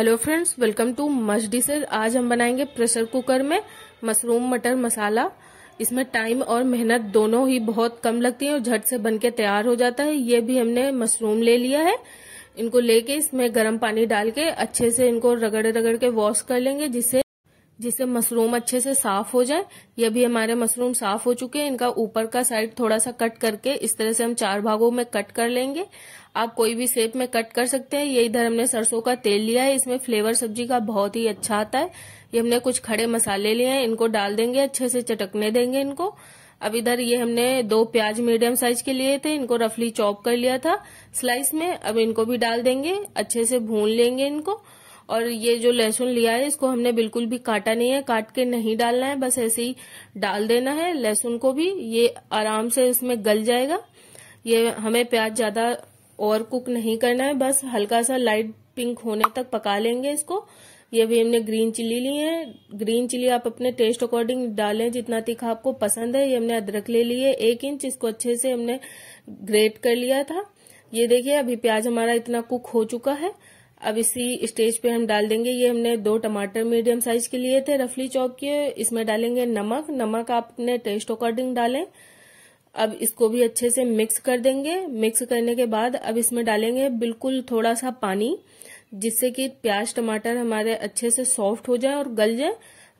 hello friends welcome to much dishes आज हम बनाएंगे प्रेशर कुकर में मशरूम मटर मसाला इसमें टाइम और मेहनत दोनों ही बहुत कम लगती है और झट से बन के तैयार हो जाता है ये भी हमने मशरूम ले लिया है इनको लेके इसमें गर्म पानी डाल के अच्छे से इनको रगड़ रगड़ के वॉश कर लेंगे जिससे जिससे मशरूम अच्छे से साफ हो जाए ये भी हमारे मशरूम साफ हो चुके हैं इनका ऊपर का साइड थोड़ा सा कट करके इस तरह से हम चार भागों में कट कर लेंगे आप कोई भी शेप में कट कर सकते हैं ये इधर हमने सरसों का तेल लिया है इसमें फ्लेवर सब्जी का बहुत ही अच्छा आता है ये हमने कुछ खड़े मसाले लिए हैं इनको डाल देंगे अच्छे से चटकने देंगे इनको अब इधर ये हमने दो प्याज मीडियम साइज के लिए थे इनको रफली चॉप कर लिया था स्लाइस में अब इनको भी डाल देंगे अच्छे से भून लेंगे इनको और ये जो लहसुन लिया है इसको हमने बिल्कुल भी काटा नहीं है काट के नहीं डालना है बस ऐसे ही डाल देना है लहसुन को भी ये आराम से इसमें गल जाएगा ये हमें प्याज ज्यादा और कुक नहीं करना है बस हल्का सा लाइट पिंक होने तक पका लेंगे इसको ये भी हमने ग्रीन चिली ली है ग्रीन चिली आप अपने टेस्ट अकॉर्डिंग डालें जितना तीखा आपको पसंद है ये हमने अदरक ले ली है एक इंच इसको अच्छे से हमने ग्रेट कर लिया था ये देखिए अभी प्याज हमारा इतना कुक हो चुका है अब इसी स्टेज पे हम डाल देंगे ये हमने दो टमाटर मीडियम साइज के लिए थे रफली चॉप किए इसमें डालेंगे नमक नमक आप अपने टेस्ट अकॉर्डिंग डालें अब इसको भी अच्छे से मिक्स कर देंगे मिक्स करने के बाद अब इसमें डालेंगे बिल्कुल थोड़ा सा पानी जिससे कि प्याज टमाटर हमारे अच्छे से सॉफ्ट हो जाए और गल जाए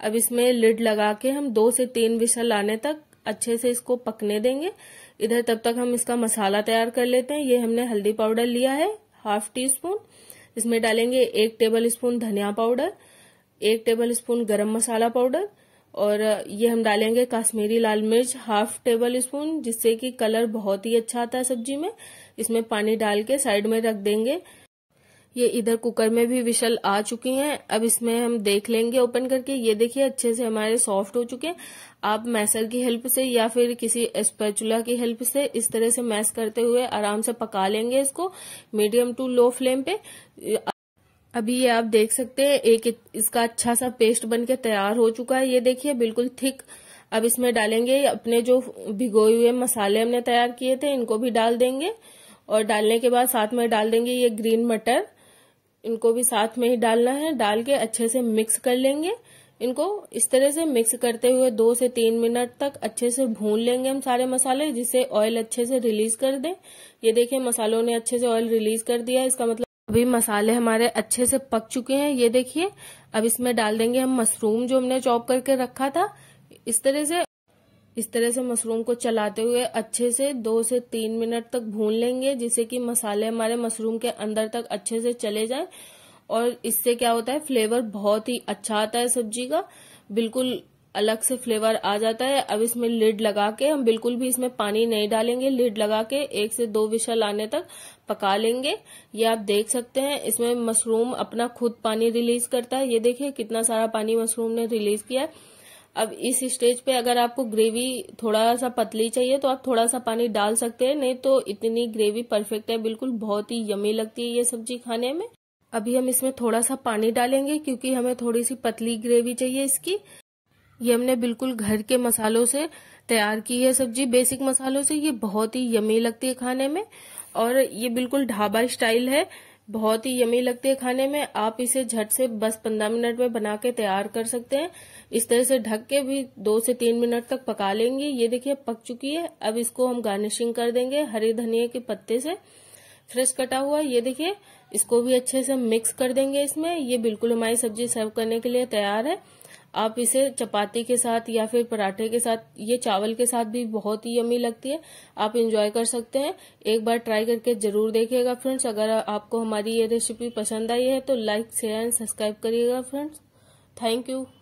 अब इसमें लिड लगा के हम दो से तीन विशल आने तक अच्छे से इसको पकने देंगे इधर तब तक हम इसका मसाला तैयार कर लेते हैं ये हमने हल्दी पाउडर लिया है हाफ टी स्पून इसमें डालेंगे एक टेबल स्पून धनिया पाउडर एक टेबल स्पून गर्म मसाला पाउडर और ये हम डालेंगे काश्मीरी लाल मिर्च हाफ टेबल स्पून जिससे कि कलर बहुत ही अच्छा आता है सब्जी में इसमें पानी डाल के साइड में रख देंगे ये इधर कुकर में भी विशल आ चुकी हैं अब इसमें हम देख लेंगे ओपन करके ये देखिए अच्छे से हमारे सॉफ्ट हो चुके हैं आप मैसर की हेल्प से या फिर किसी स्पेचुला की हेल्प से इस तरह से मैस करते हुए आराम से पका लेंगे इसको मीडियम टू लो फ्लेम पे अभी ये आप देख सकते हैं एक इसका अच्छा सा पेस्ट के तैयार हो चुका है ये देखिए बिल्कुल थिक अब इसमें डालेंगे अपने जो भिगोए हुए मसाले हमने तैयार किए थे इनको भी डाल देंगे और डालने के बाद साथ में डाल देंगे ये ग्रीन मटर इनको भी साथ में ही डालना है डाल के अच्छे से मिक्स कर लेंगे इनको इस तरह से मिक्स करते हुए दो से तीन मिनट तक अच्छे से भून लेंगे हम सारे मसाले जिससे ऑयल अच्छे से रिलीज कर दे ये देखिए मसालों ने अच्छे से ऑयल रिलीज कर दिया इसका मतलब अभी मसाले हमारे अच्छे से पक चुके हैं ये देखिए अब इसमें डाल देंगे हम मशरूम जो हमने चॉप करके रखा था इस तरह से इस तरह से मशरूम को चलाते हुए अच्छे से दो से तीन मिनट तक भून लेंगे जिससे कि मसाले हमारे मशरूम के अंदर तक अच्छे से चले जाए और इससे क्या होता है फ्लेवर बहुत ही अच्छा आता है सब्जी का बिल्कुल अलग से फ्लेवर आ जाता है अब इसमें लिड लगा के हम बिल्कुल भी इसमें पानी नहीं डालेंगे लिड लगा के एक से दो विशल आने तक पका लेंगे ये आप देख सकते हैं इसमें मशरूम अपना खुद पानी रिलीज करता है ये देखिए कितना सारा पानी मशरूम ने रिलीज किया है अब इस स्टेज पे अगर आपको ग्रेवी थोड़ा सा पतली चाहिए तो आप थोड़ा सा पानी डाल सकते हैं नहीं तो इतनी ग्रेवी परफेक्ट है बिल्कुल बहुत ही यमी लगती है ये सब्जी खाने में अभी हम इसमें थोड़ा सा पानी डालेंगे क्योंकि हमें थोड़ी सी पतली ग्रेवी चाहिए इसकी ये हमने बिल्कुल घर के मसालों से तैयार की है सब्जी बेसिक मसालों से ये बहुत ही यमी लगती है खाने में और ये बिल्कुल ढाबा स्टाइल है बहुत ही यमी लगती है खाने में आप इसे झट से बस पंद्रह मिनट में बना के तैयार कर सकते हैं इस तरह से ढक के भी दो से तीन मिनट तक पका लेंगे ये देखिए पक चुकी है अब इसको हम गार्निशिंग कर देंगे हरे धनिए के पत्ते से फ्रेश कटा हुआ ये देखिए इसको भी अच्छे से मिक्स कर देंगे इसमें ये बिल्कुल हमारी सब्जी सर्व करने के लिए तैयार है आप इसे चपाती के साथ या फिर पराठे के साथ ये चावल के साथ भी बहुत ही यमी लगती है आप इंजॉय कर सकते हैं एक बार ट्राई करके जरूर देखिएगा फ्रेंड्स अगर आपको हमारी ये रेसिपी पसंद आई है तो लाइक शेयर एंड सब्सक्राइब करिएगा फ्रेंड्स थैंक यू